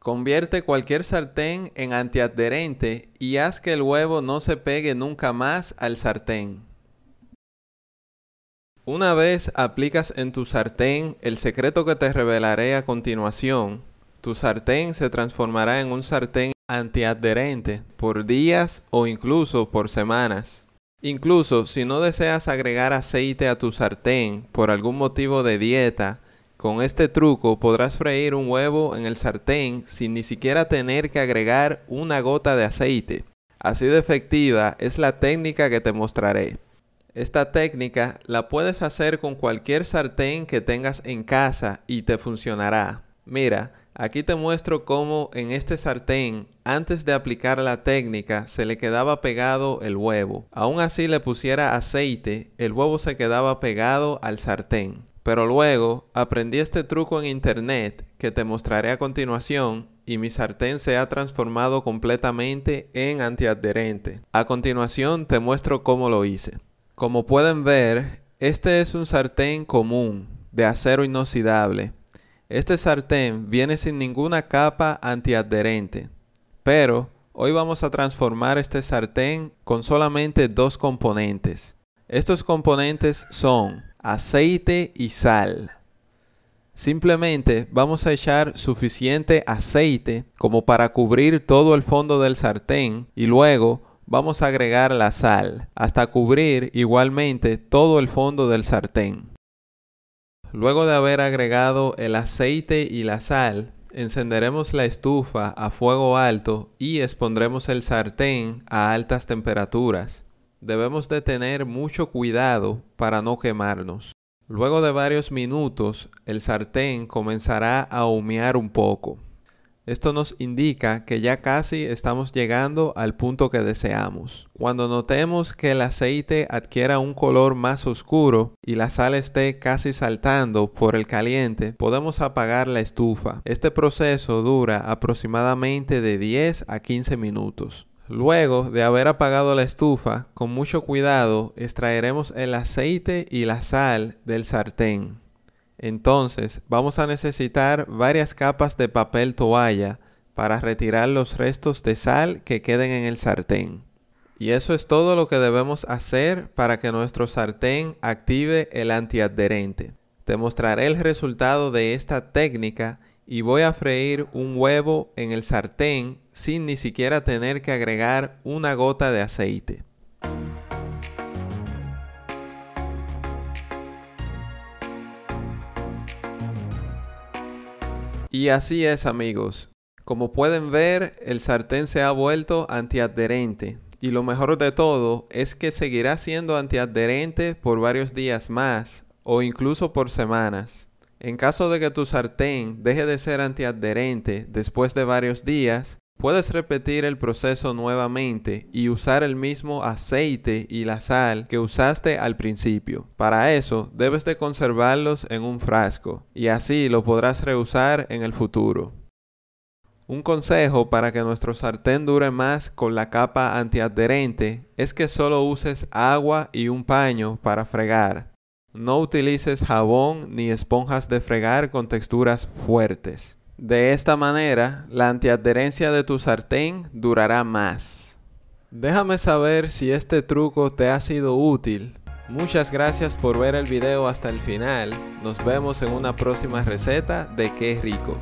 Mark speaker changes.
Speaker 1: Convierte cualquier sartén en antiadherente y haz que el huevo no se pegue nunca más al sartén. Una vez aplicas en tu sartén el secreto que te revelaré a continuación, tu sartén se transformará en un sartén antiadherente por días o incluso por semanas. Incluso si no deseas agregar aceite a tu sartén por algún motivo de dieta, con este truco podrás freír un huevo en el sartén sin ni siquiera tener que agregar una gota de aceite. Así de efectiva es la técnica que te mostraré. Esta técnica la puedes hacer con cualquier sartén que tengas en casa y te funcionará. Mira, Aquí te muestro cómo en este sartén, antes de aplicar la técnica, se le quedaba pegado el huevo. Aún así le pusiera aceite, el huevo se quedaba pegado al sartén. Pero luego aprendí este truco en internet que te mostraré a continuación y mi sartén se ha transformado completamente en antiadherente. A continuación te muestro cómo lo hice. Como pueden ver, este es un sartén común de acero inoxidable este sartén viene sin ninguna capa antiadherente, pero hoy vamos a transformar este sartén con solamente dos componentes. Estos componentes son aceite y sal. Simplemente vamos a echar suficiente aceite como para cubrir todo el fondo del sartén y luego vamos a agregar la sal hasta cubrir igualmente todo el fondo del sartén. Luego de haber agregado el aceite y la sal, encenderemos la estufa a fuego alto y expondremos el sartén a altas temperaturas. Debemos de tener mucho cuidado para no quemarnos. Luego de varios minutos, el sartén comenzará a humear un poco. Esto nos indica que ya casi estamos llegando al punto que deseamos. Cuando notemos que el aceite adquiera un color más oscuro y la sal esté casi saltando por el caliente, podemos apagar la estufa. Este proceso dura aproximadamente de 10 a 15 minutos. Luego de haber apagado la estufa, con mucho cuidado extraeremos el aceite y la sal del sartén. Entonces vamos a necesitar varias capas de papel toalla para retirar los restos de sal que queden en el sartén. Y eso es todo lo que debemos hacer para que nuestro sartén active el antiadherente. Te mostraré el resultado de esta técnica y voy a freír un huevo en el sartén sin ni siquiera tener que agregar una gota de aceite. Y así es amigos. Como pueden ver, el sartén se ha vuelto antiadherente. Y lo mejor de todo es que seguirá siendo antiadherente por varios días más o incluso por semanas. En caso de que tu sartén deje de ser antiadherente después de varios días, Puedes repetir el proceso nuevamente y usar el mismo aceite y la sal que usaste al principio. Para eso debes de conservarlos en un frasco y así lo podrás reusar en el futuro. Un consejo para que nuestro sartén dure más con la capa antiadherente es que solo uses agua y un paño para fregar. No utilices jabón ni esponjas de fregar con texturas fuertes. De esta manera, la antiadherencia de tu sartén durará más. Déjame saber si este truco te ha sido útil. Muchas gracias por ver el video hasta el final. Nos vemos en una próxima receta de Qué Rico.